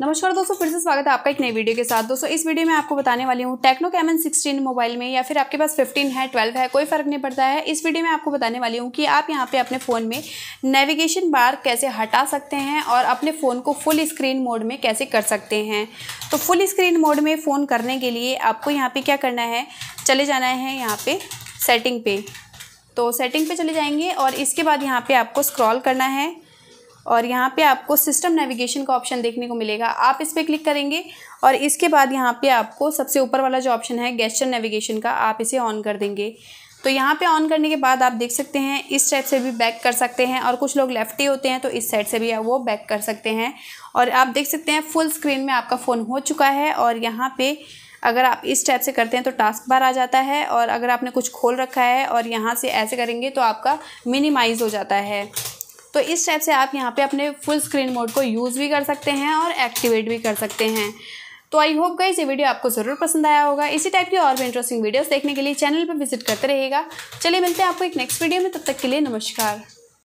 नमस्कार दोस्तों फिर से स्वागत है आपका एक नई वीडियो के साथ दोस्तों इस वीडियो में आपको बताने वाली हूँ टेक्नो कैमन सिक्सटीन मोबाइल में या फिर आपके पास फिफ्टीन है ट्वेल्व है कोई फर्क नहीं पड़ता है इस वीडियो में आपको बताने वाली हूँ कि आप यहाँ पे अपने फ़ोन में नेविगेशन बार कैसे हटा सकते हैं और अपने फ़ोन को फुल स्क्रीन मोड में कैसे कर सकते हैं तो फुल स्क्रीन मोड में फ़ोन करने के लिए आपको यहाँ पर क्या करना है चले जाना है यहाँ पर सेटिंग पे तो सेटिंग पे चले जाएंगे और इसके बाद यहाँ पे आपको स्क्रॉल करना है और यहाँ पे आपको सिस्टम नेविगेशन का ऑप्शन देखने को मिलेगा आप इस पर क्लिक करेंगे और इसके बाद यहाँ पे आपको सबसे ऊपर वाला जो ऑप्शन है गेस्टर नेविगेशन का आप इसे ऑन कर देंगे तो यहाँ पे ऑन करने के बाद आप देख सकते हैं इस टाइप से भी बैक कर सकते हैं और कुछ लोग लेफ्टी होते हैं तो इस साइड से भी वो बैक कर सकते हैं और आप देख सकते हैं फुल स्क्रीन में आपका फ़ोन हो चुका है और यहाँ पर अगर आप इस टाइप से करते हैं तो टास्क बार आ जाता है और अगर आपने कुछ खोल रखा है और यहाँ से ऐसे करेंगे तो आपका मिनिमाइज़ हो जाता है तो इस टाइप से आप यहाँ पे अपने फुल स्क्रीन मोड को यूज़ भी कर सकते हैं और एक्टिवेट भी कर सकते हैं तो आई होप गई ये वीडियो आपको ज़रूर पसंद आया होगा इसी टाइप की और भी इंटरेस्टिंग वीडियोस देखने के लिए चैनल पर विजिट करते रहेगा चलिए मिलते हैं आपको एक नेक्स्ट वीडियो में तब तक के लिए नमस्कार